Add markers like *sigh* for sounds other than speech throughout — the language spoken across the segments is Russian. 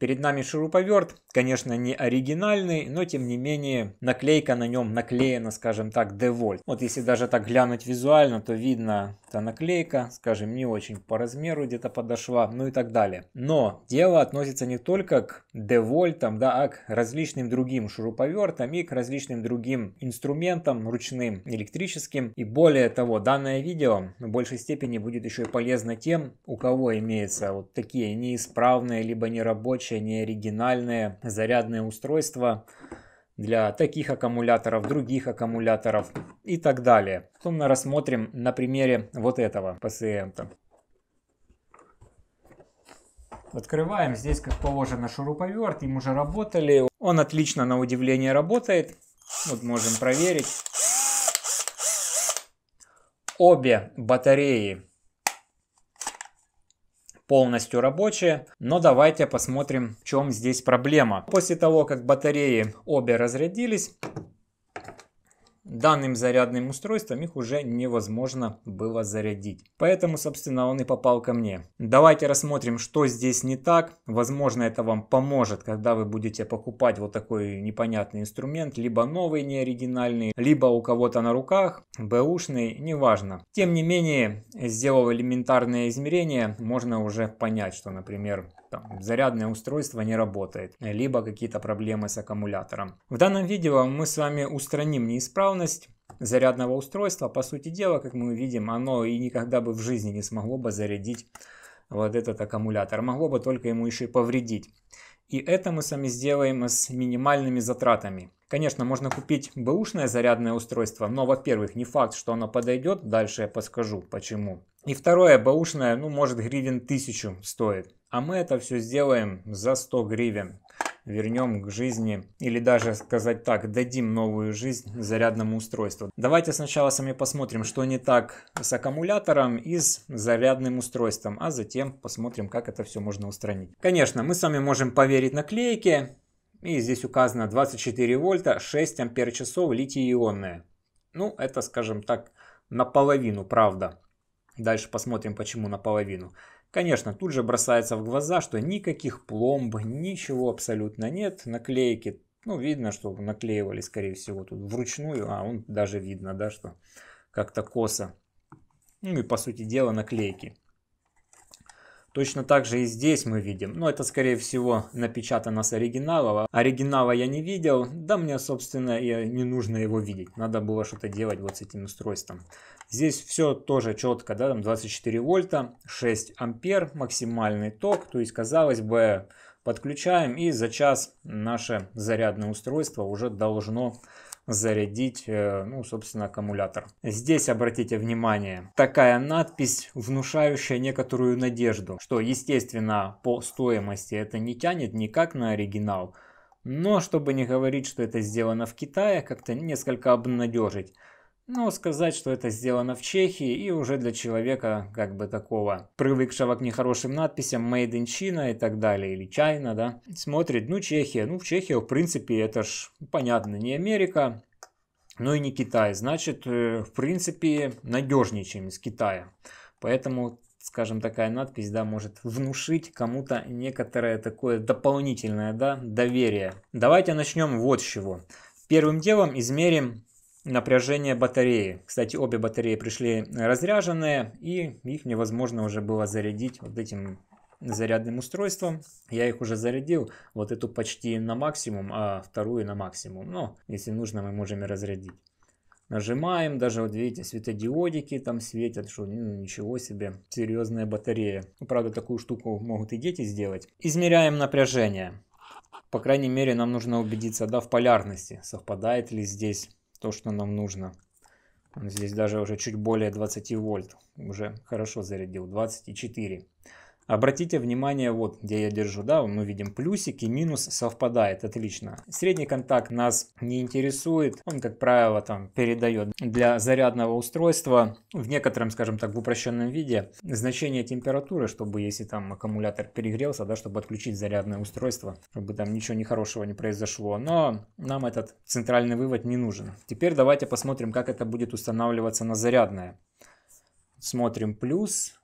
Перед нами шуруповерт, конечно, не оригинальный, но тем не менее наклейка на нем наклеена, скажем так, DeWalt. Вот если даже так глянуть визуально, то видно, что наклейка, скажем, не очень по размеру где-то подошла, ну и так далее. Но дело относится не только к DeWalt, там, да, а к различным другим шуруповертам и к различным другим инструментам ручным, электрическим. И более того, данное видео в большей степени будет еще и полезно тем, у кого имеются вот такие неисправные либо нерабочие прочее неоригинальные зарядные устройства для таких аккумуляторов, других аккумуляторов и так далее. Потом рассмотрим на примере вот этого пациента. Открываем здесь, как положено, шуруповерт. Им уже работали. Он отлично, на удивление, работает. Вот можем проверить. Обе батареи полностью рабочие. Но давайте посмотрим, в чем здесь проблема. После того, как батареи обе разрядились, данным зарядным устройством их уже невозможно было зарядить. Поэтому, собственно, он и попал ко мне. Давайте рассмотрим, что здесь не так. Возможно, это вам поможет, когда вы будете покупать вот такой непонятный инструмент, либо новый, неоригинальный, либо у кого-то на руках, бэушный, неважно. Тем не менее, сделав элементарные измерения, можно уже понять, что, например, там зарядное устройство не работает, либо какие-то проблемы с аккумулятором. В данном видео мы с вами устраним неисправность зарядного устройства. По сути дела, как мы видим, оно и никогда бы в жизни не смогло бы зарядить вот этот аккумулятор. Могло бы только ему еще и повредить. И это мы с вами сделаем с минимальными затратами. Конечно, можно купить бэушное зарядное устройство, но, во-первых, не факт, что оно подойдет. Дальше я подскажу, почему. И второе, бэушное, ну, может, гривен 1000 стоит. А мы это все сделаем за 100 гривен. Вернем к жизни, или даже сказать так, дадим новую жизнь зарядному устройству. Давайте сначала сами посмотрим, что не так с аккумулятором и с зарядным устройством, а затем посмотрим, как это все можно устранить. Конечно, мы сами можем поверить наклейке, и здесь указано 24 вольта, 6 ампер часов, литий-ионные. Ну, это, скажем так, наполовину правда. Дальше посмотрим, почему наполовину. Конечно, тут же бросается в глаза, что никаких пломб, ничего абсолютно нет. Наклейки, ну, видно, что наклеивали, скорее всего, тут вручную. А, он даже видно, да, что как-то косо. Ну и, по сути дела, наклейки. Точно так же и здесь мы видим. Но ну, это, скорее всего, напечатано с оригинала. Оригинала я не видел. Да мне, собственно, и не нужно его видеть. Надо было что-то делать вот с этим устройством. Здесь все тоже четко, да, там 24 вольта, 6 ампер, максимальный ток. То есть, казалось бы, подключаем и за час наше зарядное устройство уже должно зарядить, э, ну, собственно, аккумулятор. Здесь, обратите внимание, такая надпись, внушающая некоторую надежду, что, естественно, по стоимости это не тянет никак на оригинал, но чтобы не говорить, что это сделано в Китае, как-то несколько обнадежить. Но ну, сказать, что это сделано в Чехии и уже для человека как бы такого, привыкшего к нехорошим надписям «Made in China» и так далее, или «China», да, смотрит, ну, Чехия, ну, в Чехии, в принципе, это ж, ну, понятно, не Америка, но и не Китай, значит, э, в принципе, надежнее, чем из Китая. Поэтому скажем, такая надпись, да, может внушить кому-то некоторое такое дополнительное, да, доверие. Давайте начнем вот с чего. Первым делом измерим напряжение батареи. Кстати, обе батареи пришли разряженные, и их невозможно уже было зарядить вот этим зарядным устройством. Я их уже зарядил, вот эту почти на максимум, а вторую на максимум. Но если нужно, мы можем и разрядить. Нажимаем, даже вот видите, светодиодики там светят, что ну, ничего себе, серьезная батарея. Ну, правда, такую штуку могут и дети сделать. Измеряем напряжение. По крайней мере, нам нужно убедиться, да, в полярности, совпадает ли здесь то, что нам нужно. здесь даже уже чуть более 20 вольт. Уже хорошо зарядил. 24. Обратите внимание, вот где я держу, да, мы видим плюсик и минус совпадает, отлично. Средний контакт нас не интересует, он, как правило, там передает для зарядного устройства в некотором, скажем так, в упрощенном виде значение температуры, чтобы если там аккумулятор перегрелся, да, чтобы отключить зарядное устройство, чтобы там ничего нехорошего не произошло, но нам этот центральный вывод не нужен. Теперь давайте посмотрим, как это будет устанавливаться на зарядное. Смотрим плюс,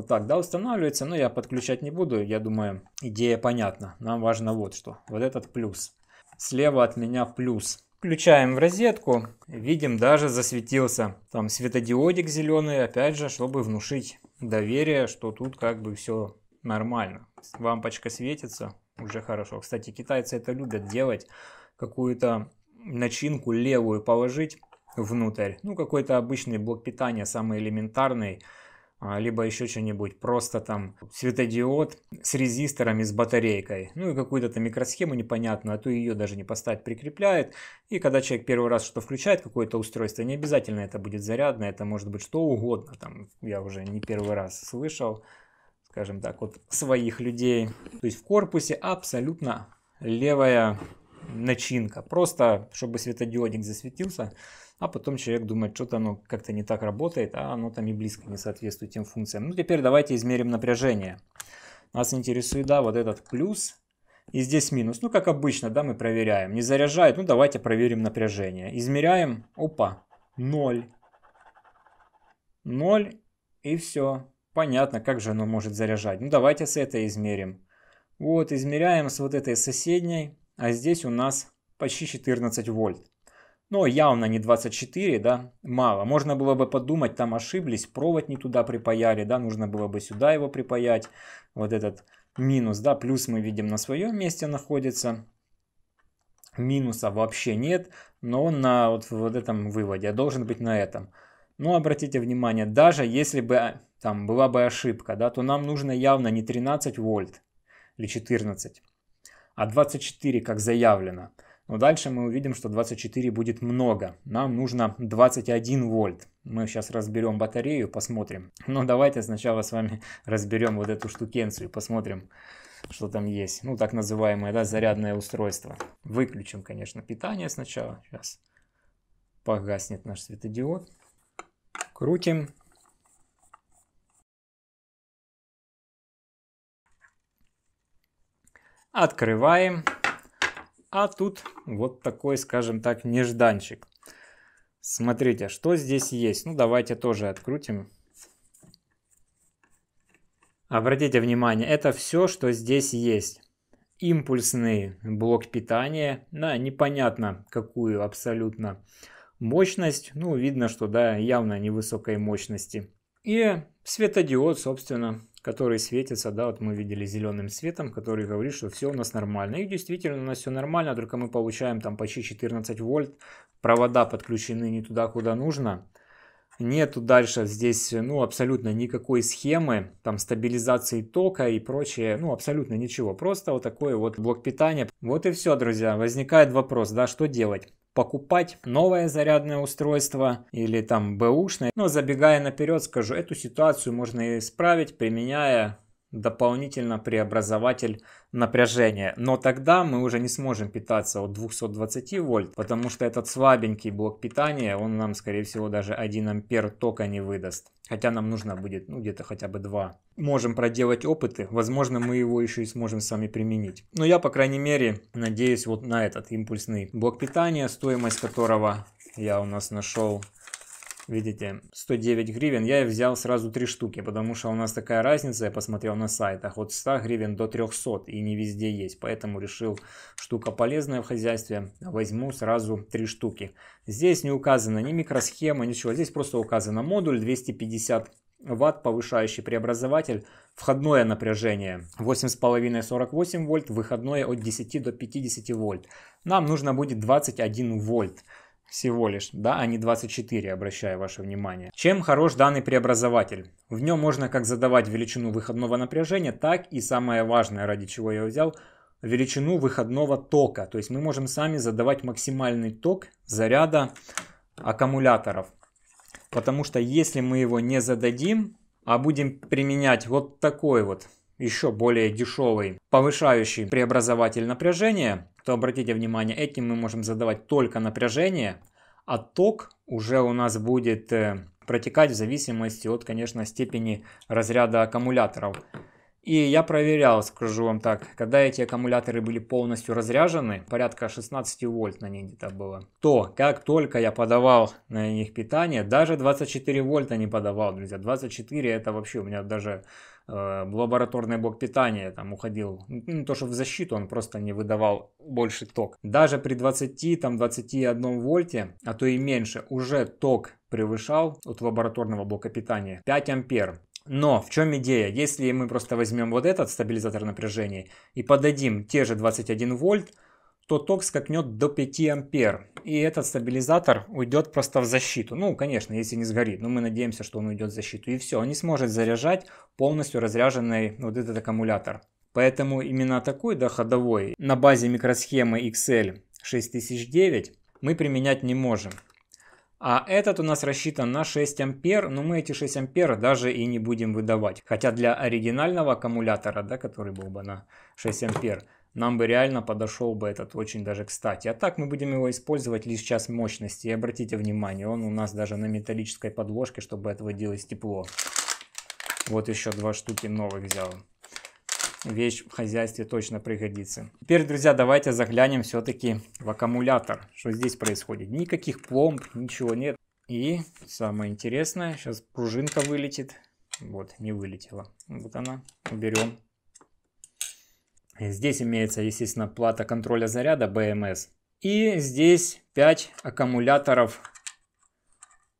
вот так, да, устанавливается, но я подключать не буду, я думаю, идея понятна. Нам важно вот что, вот этот плюс. Слева от меня плюс. Включаем в розетку, видим, даже засветился там светодиодик зеленый, опять же, чтобы внушить доверие, что тут как бы все нормально. Лампочка светится, уже хорошо. Кстати, китайцы это любят делать, какую-то начинку левую положить внутрь. Ну, какой-то обычный блок питания, самый элементарный, а, либо еще что-нибудь, просто там светодиод с резистором и с батарейкой, ну и какую-то там микросхему непонятную, а то ее даже не поставить, прикрепляет. И когда человек первый раз что включает, какое-то устройство, не обязательно это будет зарядное, это может быть что угодно, там я уже не первый раз слышал, скажем так, вот своих людей. То есть в корпусе абсолютно левая начинка. Просто, чтобы светодиодик засветился, а потом человек думает, что-то оно как-то не так работает, а оно там и близко не соответствует тем функциям. Ну, теперь давайте измерим напряжение. Нас интересует, да, вот этот плюс и здесь минус. Ну, как обычно, да, мы проверяем. Не заряжает, ну, давайте проверим напряжение. Измеряем, опа, 0. 0 и все. Понятно, как же оно может заряжать. Ну, давайте с этой измерим. Вот, измеряем с вот этой соседней а здесь у нас почти 14 вольт. Но ну, явно не 24, да, мало. Можно было бы подумать, там ошиблись, провод не туда припаяли, да, нужно было бы сюда его припаять, вот этот минус, да, плюс мы видим на своем месте находится, минуса вообще нет, но он на вот, вот этом выводе, а должен быть на этом. Но обратите внимание, даже если бы а, там была бы ошибка, да, то нам нужно явно не 13 вольт или 14, а 24, как заявлено. Но дальше мы увидим, что 24 будет много. Нам нужно 21 вольт. Мы сейчас разберем батарею, посмотрим. Но давайте сначала с вами *laughs* разберем вот эту штукенцию, посмотрим, что там есть. Ну, так называемое, да, зарядное устройство. Выключим, конечно, питание сначала. Сейчас погаснет наш светодиод. Крутим. Открываем. А тут вот такой, скажем так, нежданчик. Смотрите, что здесь есть. Ну, давайте тоже открутим. Обратите внимание, это все, что здесь есть. Импульсный блок питания на непонятно какую абсолютно мощность. Ну, видно, что да, явно невысокой мощности. И светодиод, собственно, который светится, да, вот мы видели зеленым светом, который говорит, что все у нас нормально. И действительно у нас все нормально, только мы получаем там почти 14 вольт, провода подключены не туда, куда нужно. Нету дальше здесь, ну, абсолютно никакой схемы, там, стабилизации тока и прочее, ну, абсолютно ничего. Просто вот такой вот блок питания. Вот и все, друзья. Возникает вопрос, да, что делать? покупать новое зарядное устройство или там бэушное. Но забегая наперед скажу, эту ситуацию можно исправить, применяя дополнительно преобразователь напряжения. Но тогда мы уже не сможем питаться от 220 вольт, потому что этот слабенький блок питания, он нам, скорее всего, даже 1 ампер тока не выдаст. Хотя нам нужно будет ну, где-то хотя бы 2. Можем проделать опыты, возможно, мы его еще и сможем сами применить. Но я, по крайней мере, надеюсь вот на этот импульсный блок питания, стоимость которого я у нас нашел видите, 109 гривен. Я взял сразу три штуки, потому что у нас такая разница, я посмотрел на сайтах, от 100 гривен до 300 и не везде есть. Поэтому решил, штука полезная в хозяйстве, возьму сразу три штуки. Здесь не указано ни микросхема, ничего. Здесь просто указано модуль 250 ватт, повышающий преобразователь, входное напряжение 8,5-48 вольт, выходное от 10 до 50 вольт. Нам нужно будет 21 вольт всего лишь, да, а не 24, обращаю ваше внимание. Чем хорош данный преобразователь? В нем можно как задавать величину выходного напряжения, так и самое важное, ради чего я взял, величину выходного тока. То есть мы можем сами задавать максимальный ток заряда аккумуляторов. Потому что если мы его не зададим, а будем применять вот такой вот еще более дешевый, повышающий преобразователь напряжения, то обратите внимание, этим мы можем задавать только напряжение, а ток уже у нас будет э, протекать в зависимости от, конечно, степени разряда аккумуляторов. И я проверял, скажу вам так, когда эти аккумуляторы были полностью разряжены, порядка 16 вольт на них где-то было, то как только я подавал на них питание, даже 24 вольта не подавал, друзья, 24 это вообще у меня даже Э, в лабораторный блок питания там уходил, ну, то, что в защиту он просто не выдавал больше ток. Даже при 20, там 21 вольте, а то и меньше, уже ток превышал от лабораторного блока питания 5 ампер. Но в чем идея? Если мы просто возьмем вот этот стабилизатор напряжения и подадим те же 21 вольт, то ток скакнет до 5 ампер. И этот стабилизатор уйдет просто в защиту. Ну, конечно, если не сгорит. Но мы надеемся, что он уйдет в защиту. И все, он не сможет заряжать полностью разряженный вот этот аккумулятор. Поэтому именно такой доходовой на базе микросхемы XL 6009 мы применять не можем. А этот у нас рассчитан на 6 ампер, но мы эти 6 ампер даже и не будем выдавать. Хотя для оригинального аккумулятора, да, который был бы на 6 ампер, нам бы реально подошел бы этот очень даже кстати. А так мы будем его использовать лишь сейчас мощности. И обратите внимание, он у нас даже на металлической подложке, чтобы отводилось тепло. Вот еще два штуки новых взял. Вещь в хозяйстве точно пригодится. Теперь, друзья, давайте заглянем все-таки в аккумулятор. Что здесь происходит? Никаких пломб, ничего нет. И самое интересное, сейчас пружинка вылетит. Вот, не вылетела. Вот она. Уберем. Здесь имеется, естественно, плата контроля заряда BMS. И здесь 5 аккумуляторов.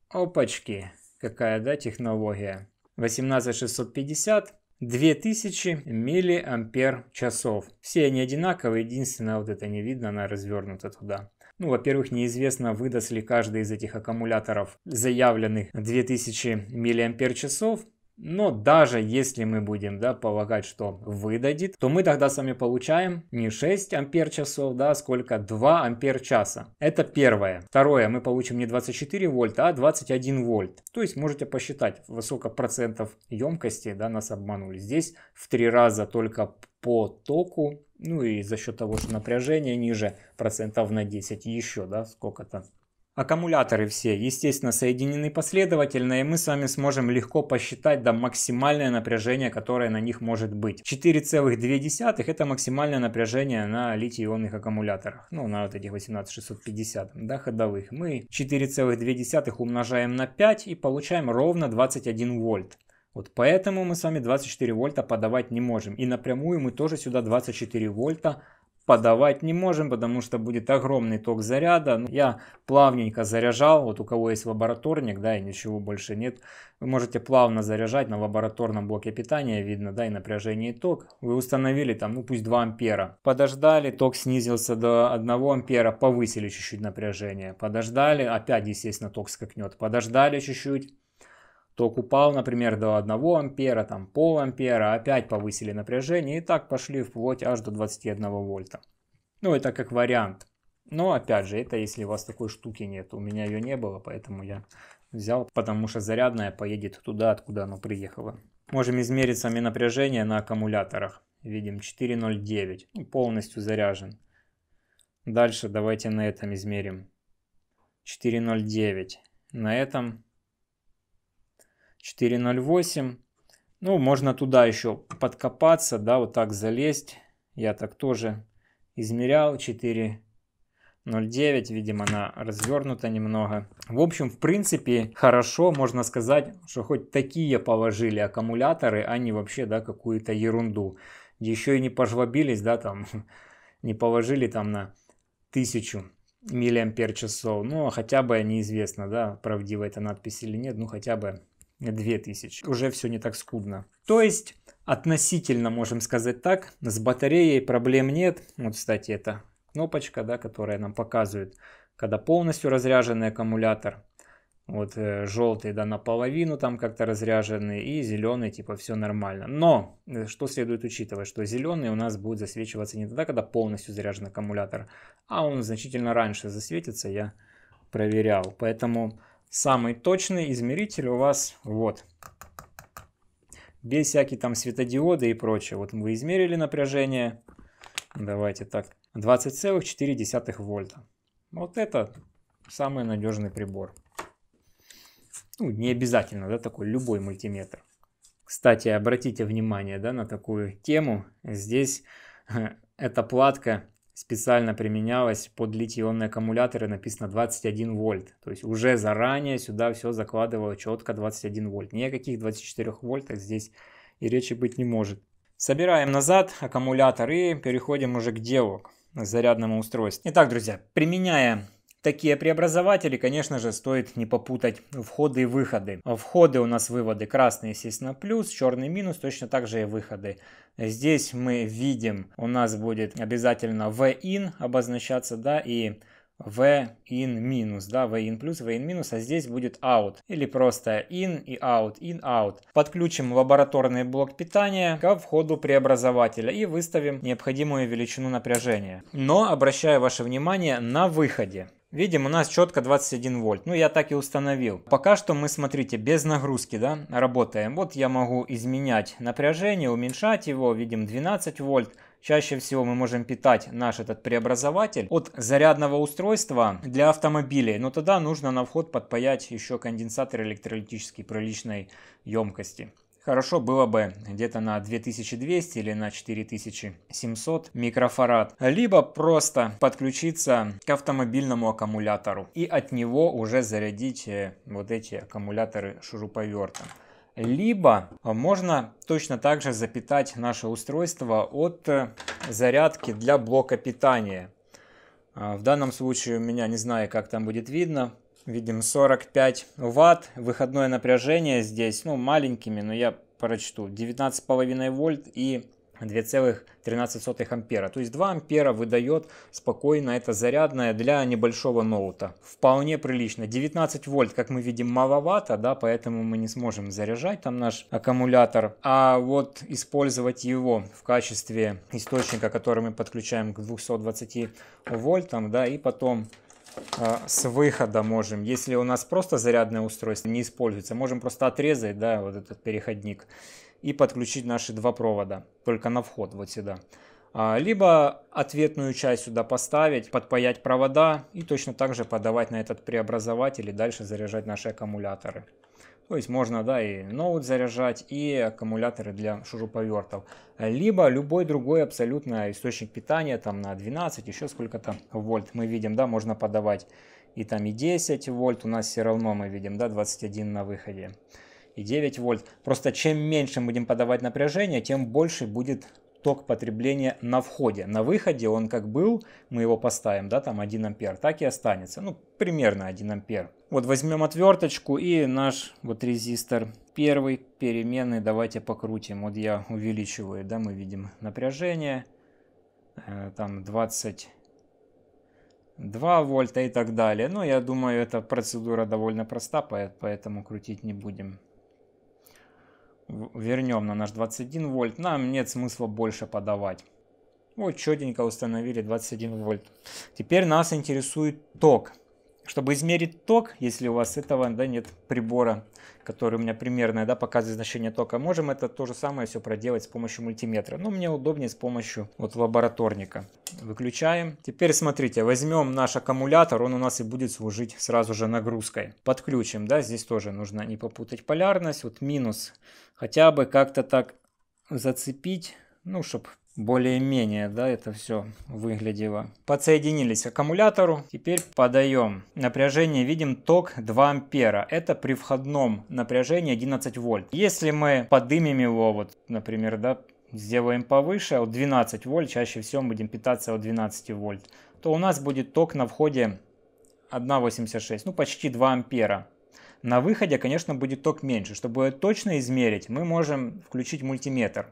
Опачки, какая, да, технология. 18650, 2000 миллиампер часов. Все они одинаковые, единственное, вот это не видно, она развернута туда. Ну, во-первых, неизвестно, выдаст ли каждый из этих аккумуляторов заявленных 2000 миллиампер часов. Но даже если мы будем да, полагать, что выдадит, то мы тогда с вами получаем не 6 ампер часов, да, сколько 2 ампер часа. Это первое. Второе, мы получим не 24 вольта, а 21 вольт. То есть можете посчитать, сколько процентов емкости да, нас обманули. Здесь в три раза только по току, ну и за счет того, что напряжение ниже процентов на 10 еще, да, сколько-то Аккумуляторы все, естественно, соединены последовательно, и мы с вами сможем легко посчитать до да, максимальное напряжение, которое на них может быть. 4,2 это максимальное напряжение на литий-ионных аккумуляторах, ну, на вот этих 18650, да, ходовых. Мы 4,2 умножаем на 5 и получаем ровно 21 вольт. Вот поэтому мы с вами 24 вольта подавать не можем. И напрямую мы тоже сюда 24 вольта подавать не можем, потому что будет огромный ток заряда. Ну, я плавненько заряжал, вот у кого есть лабораторник, да, и ничего больше нет, вы можете плавно заряжать на лабораторном блоке питания, видно, да, и напряжение и ток. Вы установили там, ну пусть 2 ампера. Подождали, ток снизился до 1 ампера, повысили чуть-чуть напряжение. Подождали, опять, естественно, ток скакнет. Подождали чуть-чуть, Ток упал, например, до 1 ампера, там пол ампера, опять повысили напряжение и так пошли вплоть аж до 21 вольта. Ну, это как вариант. Но, опять же, это если у вас такой штуки нет. У меня ее не было, поэтому я взял, потому что зарядная поедет туда, откуда оно приехало. Можем измерить сами напряжение на аккумуляторах. Видим 4,09, ну, полностью заряжен. Дальше давайте на этом измерим. 4,09. На этом 4.08. Ну, можно туда еще подкопаться, да, вот так залезть. Я так тоже измерял 4 0.9, видимо, она развернута немного. В общем, в принципе, хорошо, можно сказать, что хоть такие положили аккумуляторы, а не вообще, да, какую-то ерунду. Еще и не пожлобились, да, там, *laughs* не положили там на тысячу миллиампер часов. Ну, а хотя бы неизвестно, да, правдива эта надпись или нет, ну, хотя бы 2000. Уже все не так скудно. То есть относительно, можем сказать так, с батареей проблем нет. Вот, кстати, это кнопочка, да, которая нам показывает, когда полностью разряженный аккумулятор. Вот э, желтый, да, наполовину там как-то разряженный, и зеленый, типа, все нормально. Но, э, что следует учитывать, что зеленый у нас будет засвечиваться не тогда, когда полностью заряжен аккумулятор, а он значительно раньше засветится, я проверял. Поэтому Самый точный измеритель у вас вот. Без всяких там светодиоды и прочее. Вот мы измерили напряжение. Давайте так. 20,4 вольта. Вот это самый надежный прибор. Ну, не обязательно, да, такой любой мультиметр. Кстати, обратите внимание, да, на такую тему. Здесь *laughs* эта платка специально применялась под литий-ионные аккумуляторы, написано 21 вольт. То есть уже заранее сюда все закладывало четко 21 вольт. никаких 24 вольтах здесь и речи быть не может. Собираем назад аккумулятор и переходим уже к делу, к зарядному устройству. Итак, друзья, применяя Такие преобразователи, конечно же, стоит не попутать входы и выходы. Входы у нас выводы красные, естественно, плюс, черный минус, точно так же и выходы. Здесь мы видим, у нас будет обязательно VIN обозначаться, да, и v in минус, да, v in плюс, v in минус, а здесь будет out. Или просто in и out, in, out. Подключим лабораторный блок питания к входу преобразователя и выставим необходимую величину напряжения. Но обращаю ваше внимание на выходе. Видим, у нас четко 21 вольт. Ну, я так и установил. Пока что мы, смотрите, без нагрузки, да, работаем. Вот я могу изменять напряжение, уменьшать его. Видим 12 вольт. Чаще всего мы можем питать наш этот преобразователь от зарядного устройства для автомобилей, но тогда нужно на вход подпаять еще конденсатор электролитический приличной емкости. Хорошо было бы где-то на 2200 или на 4700 микрофарад. Либо просто подключиться к автомобильному аккумулятору и от него уже зарядить э, вот эти аккумуляторы шуруповертом либо можно точно так же запитать наше устройство от э, зарядки для блока питания. А, в данном случае у меня, не знаю, как там будет видно, Видим 45 ватт. Выходное напряжение здесь, ну, маленькими, но я прочту. 19,5 вольт и 2,13 ампера. То есть 2 ампера выдает спокойно это зарядное для небольшого ноута. Вполне прилично. 19 вольт, как мы видим, маловато, да, поэтому мы не сможем заряжать там наш аккумулятор. А вот использовать его в качестве источника, который мы подключаем к 220 вольтам, да, и потом а, с выхода можем, если у нас просто зарядное устройство не используется, можем просто отрезать, да, вот этот переходник и подключить наши два провода, только на вход вот сюда. А, либо ответную часть сюда поставить, подпаять провода и точно так же подавать на этот преобразователь и дальше заряжать наши аккумуляторы. То есть можно да, и ноут заряжать, и аккумуляторы для шуруповертов. Либо любой другой абсолютно источник питания там на 12, еще сколько-то вольт мы видим, да, можно подавать. И там и 10 вольт у нас все равно мы видим, да, 21 на выходе и 9 вольт. Просто чем меньше мы будем подавать напряжение, тем больше будет ток потребления на входе. На выходе он как был, мы его поставим, да, там 1 ампер, так и останется. Ну, примерно 1 ампер. Вот возьмем отверточку и наш вот резистор первый переменный давайте покрутим. Вот я увеличиваю, да, мы видим напряжение, э, там 20 2 вольта и так далее. Но ну, я думаю, эта процедура довольно проста, поэтому крутить не будем вернем на наш 21 вольт, нам нет смысла больше подавать. Вот четенько установили 21 вольт. Теперь нас интересует ток. Чтобы измерить ток, если у вас этого да, нет прибора, который у меня примерное да, показывает значение тока, можем это то же самое все проделать с помощью мультиметра. Но мне удобнее с помощью вот лабораторника. Выключаем. Теперь смотрите, возьмем наш аккумулятор, он у нас и будет служить сразу же нагрузкой. Подключим, да, здесь тоже нужно не попутать полярность, вот минус. Хотя бы как-то так зацепить, ну, чтобы более-менее, да, это все выглядело. Подсоединились к аккумулятору. Теперь подаем. Напряжение видим ток 2 ампера. Это при входном напряжении 11 вольт. Если мы подымем его, вот, например, да, сделаем повыше, от 12 вольт, чаще всего будем питаться от 12 вольт, то у нас будет ток на входе 1,86, ну почти 2 ампера. На выходе, конечно, будет ток меньше. Чтобы точно измерить, мы можем включить мультиметр.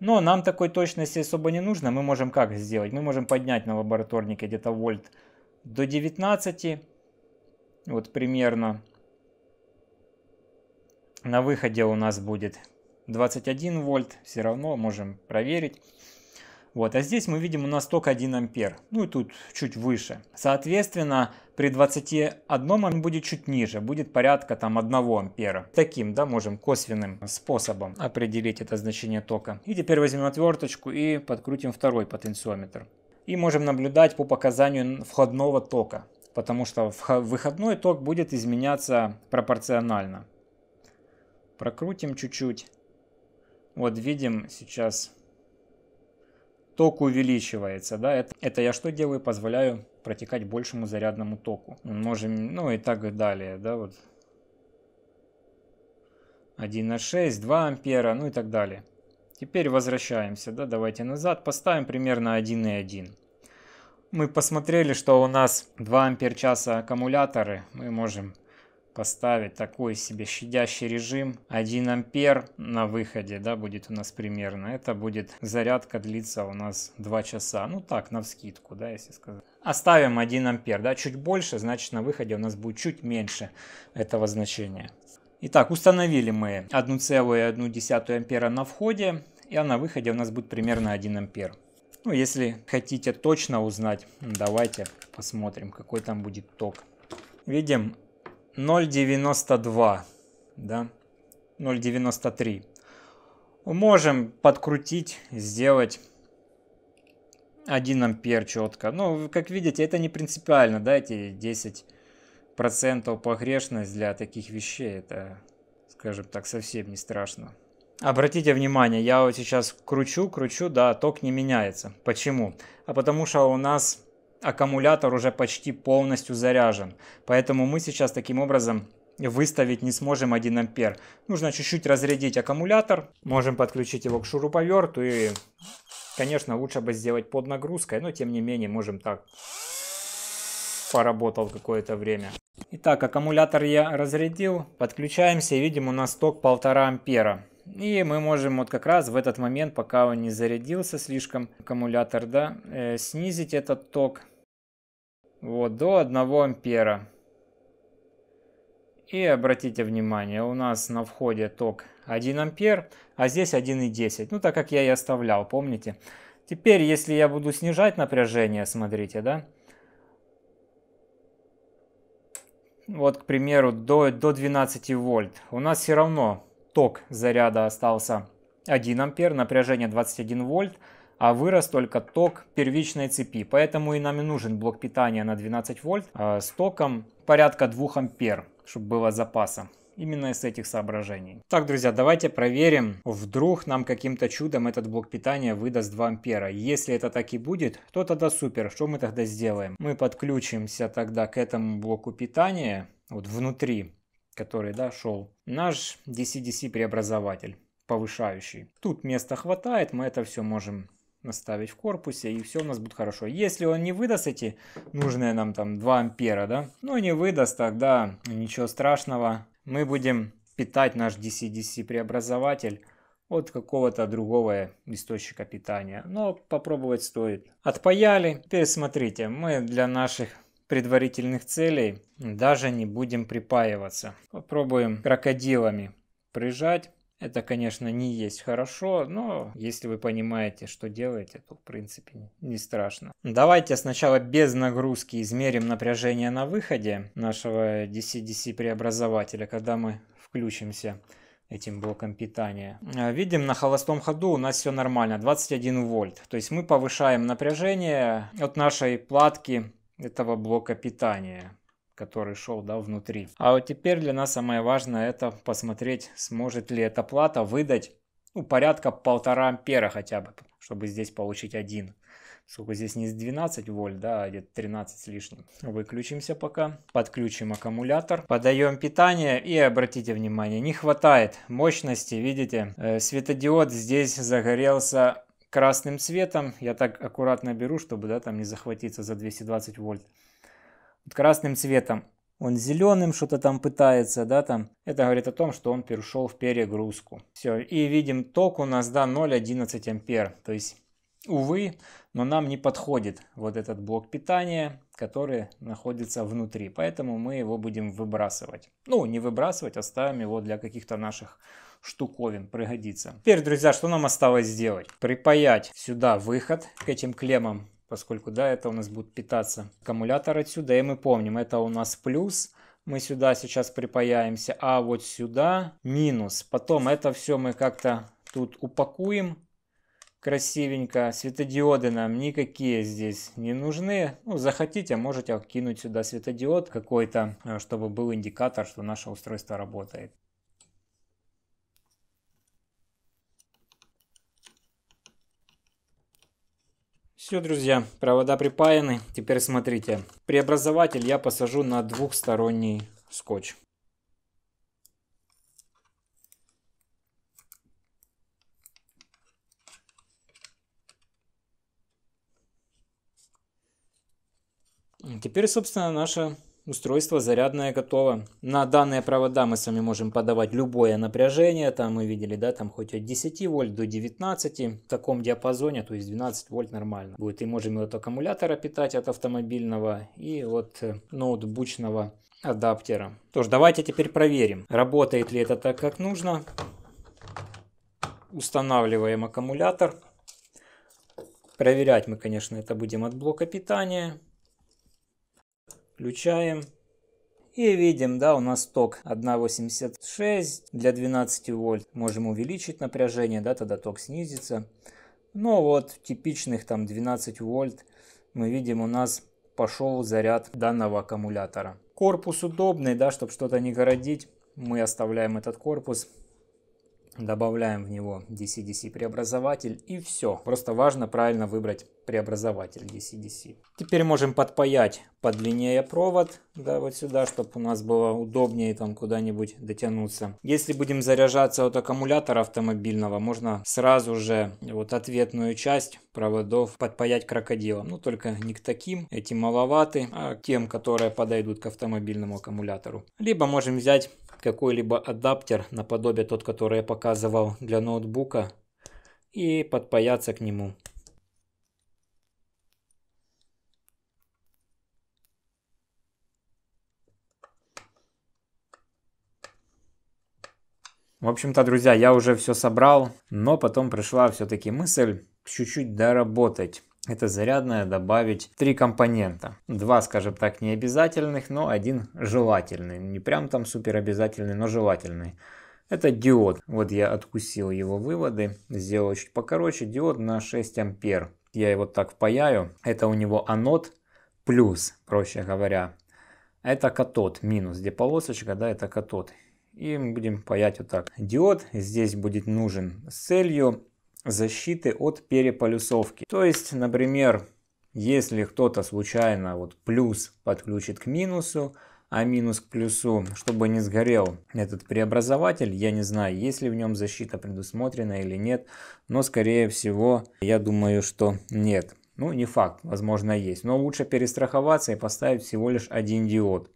Но нам такой точности особо не нужно. Мы можем как сделать? Мы можем поднять на лабораторнике где-то вольт до 19. Вот примерно. На выходе у нас будет 21 вольт. Все равно можем проверить. Вот, а здесь мы видим у нас только 1 ампер. Ну и тут чуть выше. Соответственно, при 21 он будет чуть ниже, будет порядка там 1 ампера. Таким, да, можем косвенным способом определить это значение тока. И теперь возьмем отверточку и подкрутим второй потенциометр. И можем наблюдать по показанию входного тока, потому что выходной ток будет изменяться пропорционально. Прокрутим чуть-чуть. Вот видим сейчас ток увеличивается, да, это, это я что делаю? Позволяю протекать большему зарядному току. можем, ну и так далее, да, вот. 1 на 6, 2 ампера, ну и так далее. Теперь возвращаемся, да, давайте назад, поставим примерно 1,1. Мы посмотрели, что у нас 2 ампер часа аккумуляторы, мы можем поставить такой себе щадящий режим 1 ампер на выходе да будет у нас примерно это будет зарядка длится у нас 2 часа ну так на вскидку да если сказать оставим 1 ампер да чуть больше значит на выходе у нас будет чуть меньше этого значения Итак, установили мы 1,1 ампера на входе, и на выходе у нас будет примерно 1 ампер. Ну, если хотите точно узнать, давайте посмотрим, какой там будет ток. Видим 0,92, да, 0,93. Можем подкрутить, сделать 1 ампер четко. Ну, как видите, это не принципиально, да, эти 10 процентов погрешность для таких вещей, это, скажем так, совсем не страшно. Обратите внимание, я вот сейчас кручу, кручу, да, ток не меняется. Почему? А потому что у нас аккумулятор уже почти полностью заряжен. Поэтому мы сейчас таким образом выставить не сможем 1 ампер. Нужно чуть-чуть разрядить аккумулятор. Можем подключить его к шуруповерту и, конечно, лучше бы сделать под нагрузкой, но тем не менее можем так поработал какое-то время. Итак, аккумулятор я разрядил, подключаемся и видим у нас ток 1,5 ампера. И мы можем вот как раз в этот момент, пока он не зарядился слишком, аккумулятор, да, э, снизить этот ток вот, до 1 ампера. И обратите внимание, у нас на входе ток 1 ампер, а здесь 1,10. Ну, так как я и оставлял, помните? Теперь, если я буду снижать напряжение, смотрите, да? Вот, к примеру, до, до 12 вольт. У нас все равно ток заряда остался 1 ампер, напряжение 21 вольт а вырос только ток первичной цепи. Поэтому и нам и нужен блок питания на 12 вольт э, с током порядка 2 ампер, чтобы было запаса именно из этих соображений. Так, друзья, давайте проверим, вдруг нам каким-то чудом этот блок питания выдаст 2 ампера. Если это так и будет, то тогда супер. Что мы тогда сделаем? Мы подключимся тогда к этому блоку питания, вот внутри, который, да, шел, наш DC-DC преобразователь повышающий. Тут места хватает, мы это все можем наставить в корпусе, и все у нас будет хорошо. Если он не выдаст эти нужные нам там 2 ампера, да, ну не выдаст, тогда ничего страшного. Мы будем питать наш DC-DC преобразователь от какого-то другого источника питания. Но попробовать стоит. Отпаяли. Теперь смотрите, мы для наших предварительных целей даже не будем припаиваться. Попробуем крокодилами прижать. Это, конечно, не есть хорошо, но если вы понимаете, что делаете, то в принципе не страшно. Давайте сначала без нагрузки измерим напряжение на выходе нашего DC-DC преобразователя, когда мы включимся этим блоком питания. А, видим, на холостом ходу у нас все нормально, 21 вольт. То есть мы повышаем напряжение от нашей платки этого блока питания который шел да, внутри. А вот теперь для нас самое важное это посмотреть, сможет ли эта плата выдать ну, порядка полтора ампера хотя бы, чтобы здесь получить один. Сколько здесь не с 12 вольт, да, а где-то 13 с лишним. Выключимся пока. Подключим аккумулятор. Подаем питание и обратите внимание, не хватает мощности, видите. Э, светодиод здесь загорелся красным цветом. Я так аккуратно беру, чтобы, да, там не захватиться за 220 вольт красным цветом. Он зеленым что-то там пытается, да, там. Это говорит о том, что он перешел в перегрузку. Все, и видим ток у нас, да, 0,11 ампер. То есть, увы, но нам не подходит вот этот блок питания, который находится внутри. Поэтому мы его будем выбрасывать. Ну, не выбрасывать, оставим а его для каких-то наших штуковин, пригодится. Теперь, друзья, что нам осталось сделать? Припаять сюда выход к этим клеммам поскольку да, это у нас будет питаться аккумулятор отсюда, и мы помним, это у нас плюс, мы сюда сейчас припаяемся, а вот сюда минус. Потом это все мы как-то тут упакуем красивенько. Светодиоды нам никакие здесь не нужны. Ну, захотите, можете кинуть сюда светодиод какой-то, э, чтобы был индикатор, что наше устройство работает. Все, друзья, провода припаяны. Теперь смотрите. Преобразователь я посажу на двухсторонний скотч. Теперь, собственно, наша устройство зарядное готово. На данные провода мы с вами можем подавать любое напряжение, там мы видели, да, там хоть от 10 вольт до 19, в таком диапазоне, то есть 12 вольт нормально будет. И можем от аккумулятора питать, от автомобильного и от э, ноутбучного адаптера. Тоже давайте теперь проверим, работает ли это так, как нужно. Устанавливаем аккумулятор. Проверять мы, конечно, это будем от блока питания включаем. И видим, да, у нас ток 1,86 для 12 вольт. Можем увеличить напряжение, да, тогда ток снизится. Но вот типичных там 12 вольт мы видим у нас пошел заряд данного аккумулятора. Корпус удобный, да, чтобы что-то не городить. Мы оставляем этот корпус, добавляем в него DC-DC преобразователь и все. Просто важно правильно выбрать преобразователь DC-DC. Теперь можем подпаять подлиннее провод, да, вот сюда, чтобы у нас было удобнее там куда-нибудь дотянуться. Если будем заряжаться от аккумулятора автомобильного, можно сразу же вот ответную часть проводов подпаять крокодилом. Ну, только не к таким, эти маловаты, а к тем, которые подойдут к автомобильному аккумулятору. Либо можем взять какой-либо адаптер, наподобие тот, который я показывал для ноутбука, и подпаяться к нему. В общем-то, друзья, я уже все собрал, но потом пришла все-таки мысль чуть-чуть доработать. Это зарядное добавить три компонента. Два, скажем так, не обязательных, но один желательный. Не прям там супер обязательный, но желательный. Это диод. Вот я откусил его выводы, сделал чуть покороче. Диод на 6 ампер. Я его так впаяю. Это у него анод плюс, проще говоря. Это катод минус, где полосочка, да, это катод. И мы будем паять вот так. Диод здесь будет нужен с целью защиты от переполюсовки. То есть, например, если кто-то случайно вот плюс подключит к минусу, а минус к плюсу, чтобы не сгорел этот преобразователь. Я не знаю, есть ли в нем защита предусмотрена или нет, но скорее всего, я думаю, что нет. Ну, не факт, возможно, есть. Но лучше перестраховаться и поставить всего лишь один диод.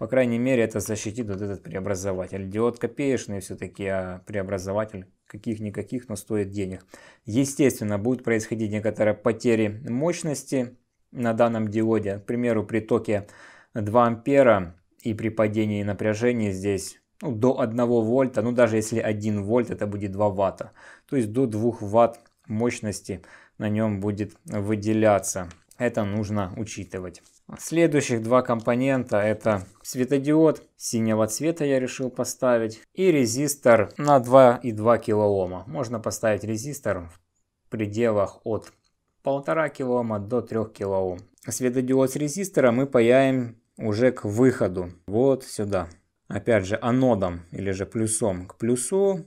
По крайней мере, это защитит вот этот преобразователь. Диод копеечный все-таки, а преобразователь каких-никаких, но стоит денег. Естественно, будут происходить некоторые потери мощности на данном диоде. К примеру, при токе 2 ампера и при падении напряжения здесь ну, до 1 вольта, ну даже если 1 вольт, это будет 2 ватта. То есть до 2 ватт мощности на нем будет выделяться. Это нужно учитывать. Следующих два компонента это светодиод синего цвета я решил поставить и резистор на 2,2 килоома. Можно поставить резистор в пределах от 1,5 килоома до 3 килоом. Светодиод с резистора мы паяем уже к выходу, вот сюда. Опять же анодом или же плюсом к плюсу,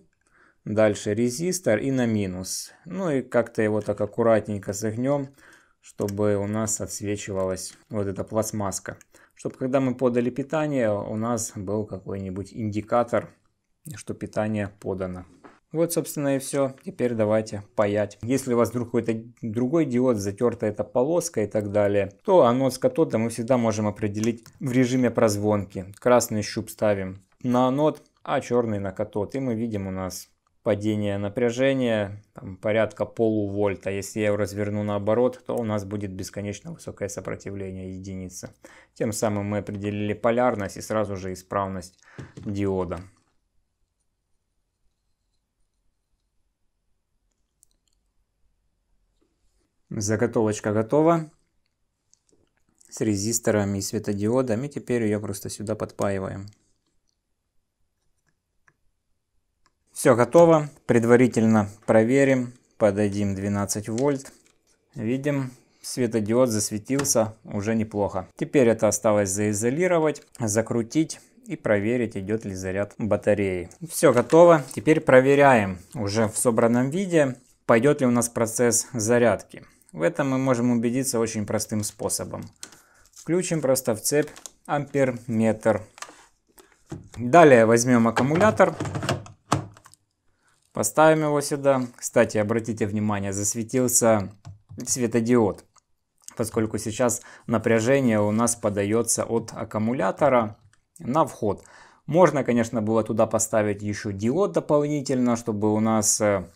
дальше резистор и на минус. Ну и как-то его так аккуратненько согнем чтобы у нас отсвечивалась вот эта пластмасска. Чтобы когда мы подали питание, у нас был какой-нибудь индикатор, что питание подано. Вот, собственно, и все. Теперь давайте паять. Если у вас вдруг какой-то другой диод, затерта эта полоска и так далее, то анод с катодом мы всегда можем определить в режиме прозвонки. Красный щуп ставим на анод, а черный на катод. И мы видим у нас падение напряжения там, порядка полувольта. Если я его разверну наоборот, то у нас будет бесконечно высокое сопротивление единицы. Тем самым мы определили полярность и сразу же исправность диода. Заготовочка готова с резисторами и светодиодами. Теперь ее просто сюда подпаиваем. Все готово. Предварительно проверим. Подадим 12 вольт. Видим, светодиод засветился уже неплохо. Теперь это осталось заизолировать, закрутить и проверить, идет ли заряд батареи. Все готово. Теперь проверяем уже в собранном виде, пойдет ли у нас процесс зарядки. В этом мы можем убедиться очень простым способом. Включим просто в цепь амперметр. Далее возьмем аккумулятор Поставим его сюда. Кстати, обратите внимание, засветился светодиод, поскольку сейчас напряжение у нас подается от аккумулятора на вход. Можно, конечно, было туда поставить еще диод дополнительно, чтобы у нас э,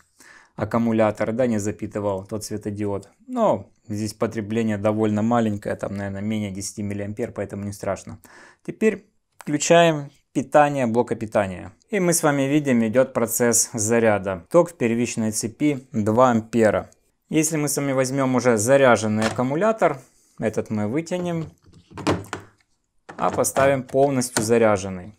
аккумулятор да, не запитывал тот светодиод. Но здесь потребление довольно маленькое, там, наверное, менее 10 мА, поэтому не страшно. Теперь включаем питания блока питания. И мы с вами видим, идет процесс заряда. Ток в первичной цепи 2 ампера. Если мы с вами возьмем уже заряженный аккумулятор, этот мы вытянем, а поставим полностью заряженный.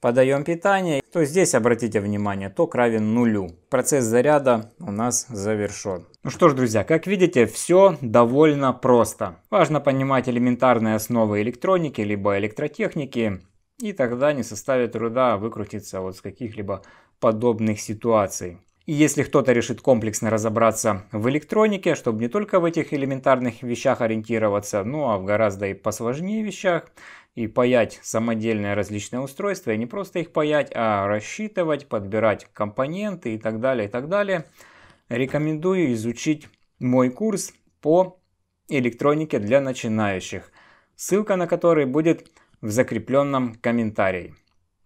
Подаем питание, то здесь обратите внимание, ток равен нулю. Процесс заряда у нас завершен. Ну что ж, друзья, как видите, все довольно просто. Важно понимать элементарные основы электроники, либо электротехники, и тогда не составит труда выкрутиться вот с каких-либо подобных ситуаций. И если кто-то решит комплексно разобраться в электронике, чтобы не только в этих элементарных вещах ориентироваться, ну а в гораздо и посложнее вещах, и паять самодельные различные устройства, и не просто их паять, а рассчитывать, подбирать компоненты и так далее, и так далее, рекомендую изучить мой курс по электронике для начинающих, ссылка на который будет в закрепленном комментарии.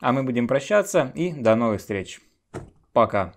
А мы будем прощаться и до новых встреч. Пока.